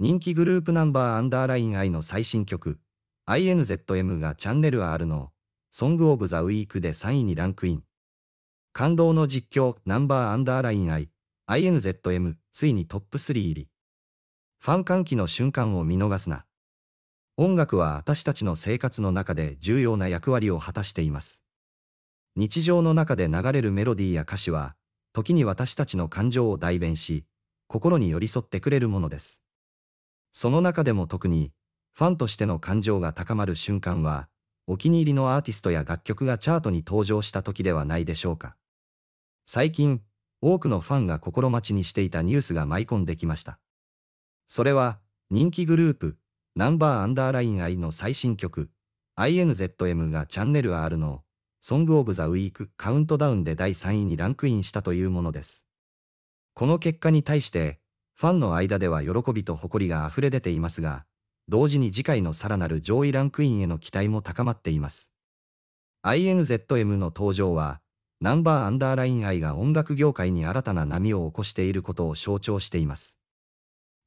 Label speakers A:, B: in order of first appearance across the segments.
A: 人気グループナンバーアンダーライン I の最新曲、INZM がチャンネル R の、ソングオブザウィークで3位にランクイン。感動の実況、ナンバーアンダーライン I、INZM、ついにトップ3入り。ファン歓喜の瞬間を見逃すな。音楽は私たちの生活の中で重要な役割を果たしています。日常の中で流れるメロディーや歌詞は、時に私たちの感情を代弁し、心に寄り添ってくれるものです。その中でも特に、ファンとしての感情が高まる瞬間は、お気に入りのアーティストや楽曲がチャートに登場した時ではないでしょうか。最近、多くのファンが心待ちにしていたニュースが舞い込んできました。それは、人気グループ、ナンバーアンダーライン I の最新曲、INZM がチャンネル R の、ソングオブザウィークカウントダウンで第3位にランクインしたというものです。この結果に対して、ファンの間では喜びと誇りが溢れ出ていますが、同時に次回のさらなる上位ランクインへの期待も高まっています。INZM の登場は、ナンバーアンダーライン愛が音楽業界に新たな波を起こしていることを象徴しています。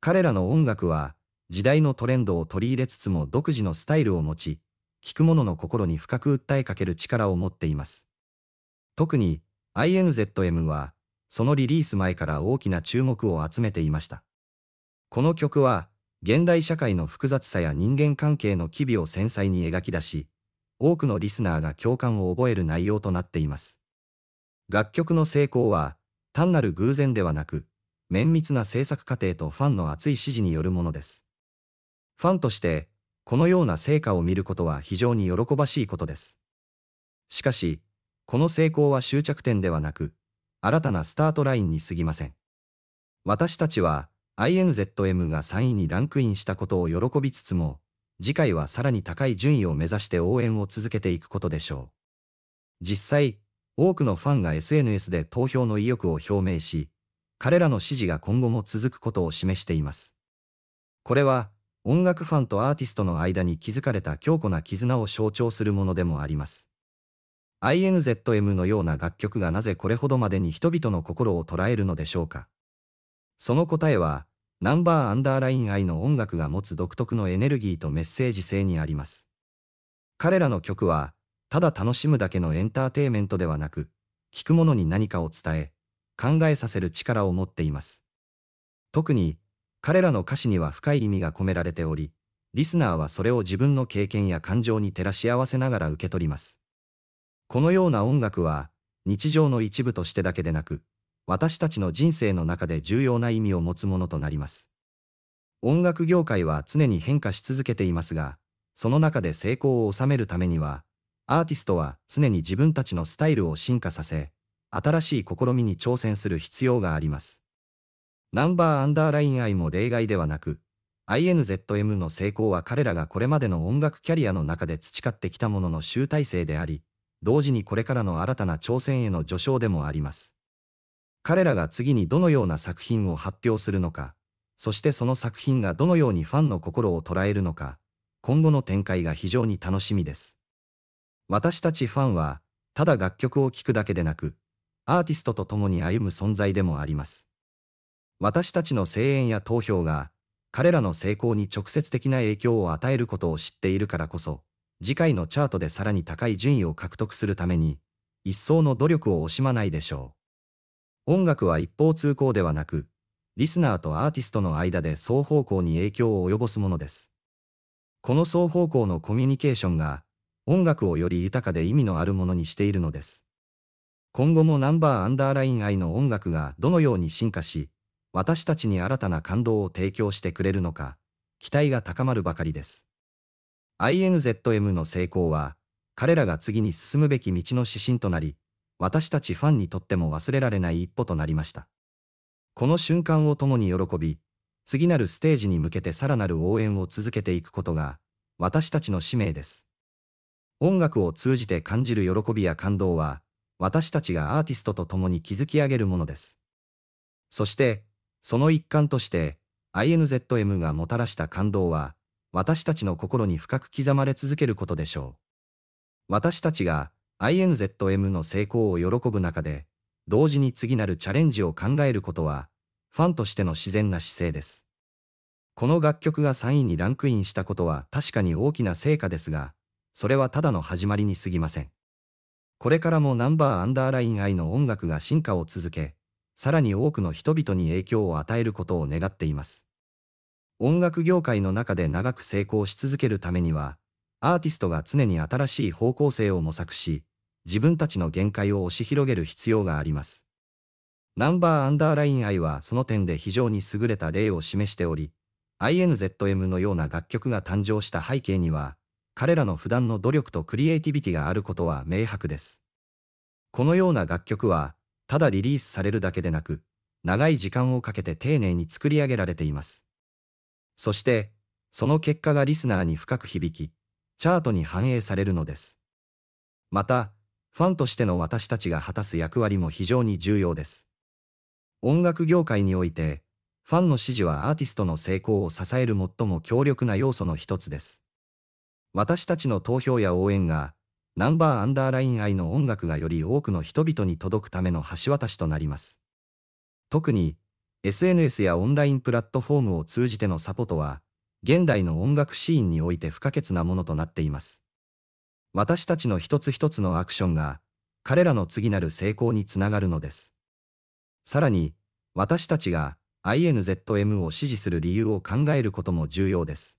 A: 彼らの音楽は、時代のトレンドを取り入れつつも独自のスタイルを持ち、聴く者の心に深く訴えかける力を持っています。特に、INZM は、そのリリース前から大きな注目を集めていました。この曲は、現代社会の複雑さや人間関係の機微を繊細に描き出し、多くのリスナーが共感を覚える内容となっています。楽曲の成功は、単なる偶然ではなく、綿密な制作過程とファンの熱い支持によるものです。ファンとして、このような成果を見ることは非常に喜ばしいことです。しかし、この成功は終着点ではなく、新たなスタートラインに過ぎません。私たちは INZM が3位にランクインしたことを喜びつつも、次回はさらに高い順位を目指して応援を続けていくことでしょう。実際、多くのファンが SNS で投票の意欲を表明し、彼らの支持が今後も続くことを示しています。これは、音楽ファンとアーティストの間に築かれた強固な絆を象徴するものでもあります。INZM のような楽曲がなぜこれほどまでに人々の心を捉えるのでしょうか。その答えは、ナンバーアンダーライン I の音楽が持つ独特のエネルギーとメッセージ性にあります。彼らの曲は、ただ楽しむだけのエンターテイメントではなく、聴く者に何かを伝え、考えさせる力を持っています。特に、彼らの歌詞には深い意味が込められており、リスナーはそれを自分の経験や感情に照らし合わせながら受け取ります。このような音楽は、日常の一部としてだけでなく、私たちの人生の中で重要な意味を持つものとなります。音楽業界は常に変化し続けていますが、その中で成功を収めるためには、アーティストは常に自分たちのスタイルを進化させ、新しい試みに挑戦する必要があります。ナンバーアンダーライン I も例外ではなく、INZM の成功は彼らがこれまでの音楽キャリアの中で培ってきたものの集大成であり、同時にこれからの新たな挑戦への序章でもあります。彼らが次にどのような作品を発表するのか、そしてその作品がどのようにファンの心を捉えるのか、今後の展開が非常に楽しみです。私たちファンは、ただ楽曲を聴くだけでなく、アーティストと共に歩む存在でもあります。私たちの声援や投票が、彼らの成功に直接的な影響を与えることを知っているからこそ、次回のチャートでさらに高い順位を獲得するために、一層の努力を惜しまないでしょう。音楽は一方通行ではなく、リスナーとアーティストの間で双方向に影響を及ぼすものです。この双方向のコミュニケーションが、音楽をより豊かで意味のあるものにしているのです。今後もナンバーアンダーライン愛の音楽がどのように進化し、私たちに新たな感動を提供してくれるのか、期待が高まるばかりです。INZM の成功は、彼らが次に進むべき道の指針となり、私たちファンにとっても忘れられない一歩となりました。この瞬間を共に喜び、次なるステージに向けてさらなる応援を続けていくことが、私たちの使命です。音楽を通じて感じる喜びや感動は、私たちがアーティストと共に築き上げるものです。そして、その一環として、INZM がもたらした感動は、私たちの心に深く刻まれ続けることでしょう。私たちが INZM の成功を喜ぶ中で、同時に次なるチャレンジを考えることは、ファンとしての自然な姿勢です。この楽曲が3位にランクインしたことは確かに大きな成果ですが、それはただの始まりに過ぎません。これからもナンバーアンダーライン愛の音楽が進化を続け、さらに多くの人々に影響を与えることを願っています。音楽業界の中で長く成功し続けるためには、アーティストが常に新しい方向性を模索し、自分たちの限界を押し広げる必要があります。ナンバーアンダーライン I はその点で非常に優れた例を示しており、INZM のような楽曲が誕生した背景には、彼らの普段の努力とクリエイティビティがあることは明白です。このような楽曲は、ただリリースされるだけでなく、長い時間をかけて丁寧に作り上げられています。そして、その結果がリスナーに深く響き、チャートに反映されるのです。また、ファンとしての私たちが果たす役割も非常に重要です。音楽業界において、ファンの支持はアーティストの成功を支える最も強力な要素の一つです。私たちの投票や応援が、ナンバーアンダーライン愛の音楽がより多くの人々に届くための橋渡しとなります。特に、SNS やオンラインプラットフォームを通じてのサポートは、現代の音楽シーンにおいて不可欠なものとなっています。私たちの一つ一つのアクションが、彼らの次なる成功につながるのです。さらに、私たちが INZM を支持する理由を考えることも重要です。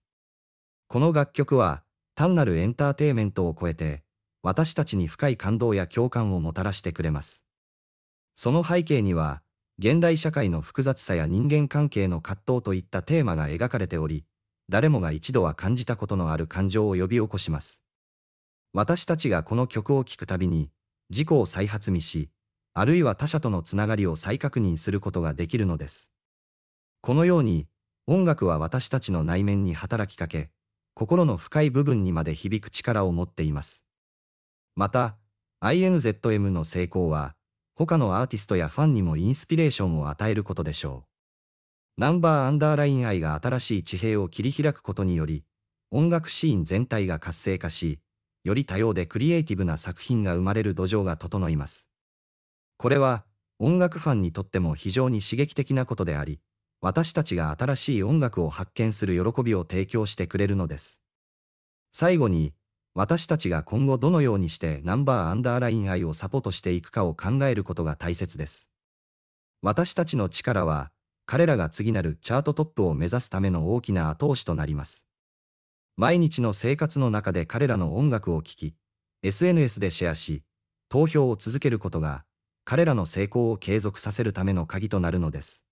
A: この楽曲は、単なるエンターテイメントを超えて、私たちに深い感動や共感をもたらしてくれます。その背景には、現代社会の複雑さや人間関係の葛藤といったテーマが描かれており、誰もが一度は感じたことのある感情を呼び起こします。私たちがこの曲を聴くたびに、自己を再発見し、あるいは他者とのつながりを再確認することができるのです。このように、音楽は私たちの内面に働きかけ、心の深い部分にまで響く力を持っています。また、INZM の成功は、他のアーティストやファンにもインスピレーションを与えることでしょう。ナンバーアンダーライン愛が新しい地平を切り開くことにより、音楽シーン全体が活性化し、より多様でクリエイティブな作品が生まれる土壌が整います。これは、音楽ファンにとっても非常に刺激的なことであり、私たちが新しい音楽を発見する喜びを提供してくれるのです。最後に、私たちが今後どのようにしてナンバーアンダーライン愛をサポートしていくかを考えることが大切です。私たちの力は、彼らが次なるチャートトップを目指すための大きな後押しとなります。毎日の生活の中で彼らの音楽を聴き、SNS でシェアし、投票を続けることが、彼らの成功を継続させるための鍵となるのです。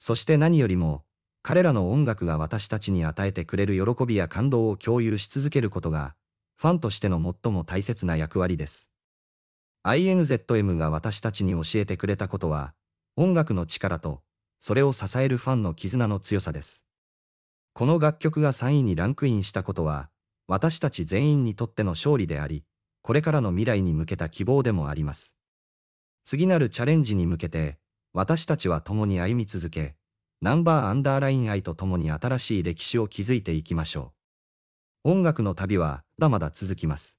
A: そして何よりも、彼らの音楽が私たちに与えてくれる喜びや感動を共有し続けることが、ファンとしての最も大切な役割です。INZM が私たちに教えてくれたことは、音楽の力と、それを支えるファンの絆の強さです。この楽曲が3位にランクインしたことは、私たち全員にとっての勝利であり、これからの未来に向けた希望でもあります。次なるチャレンジに向けて、私たちは共に歩み続け、ナンバーアンダーライン愛と共に新しい歴史を築いていきましょう。音楽の旅はまだまだ続きます。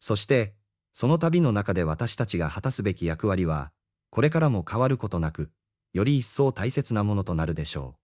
A: そして、その旅の中で私たちが果たすべき役割は、これからも変わることなく、より一層大切なものとなるでしょう。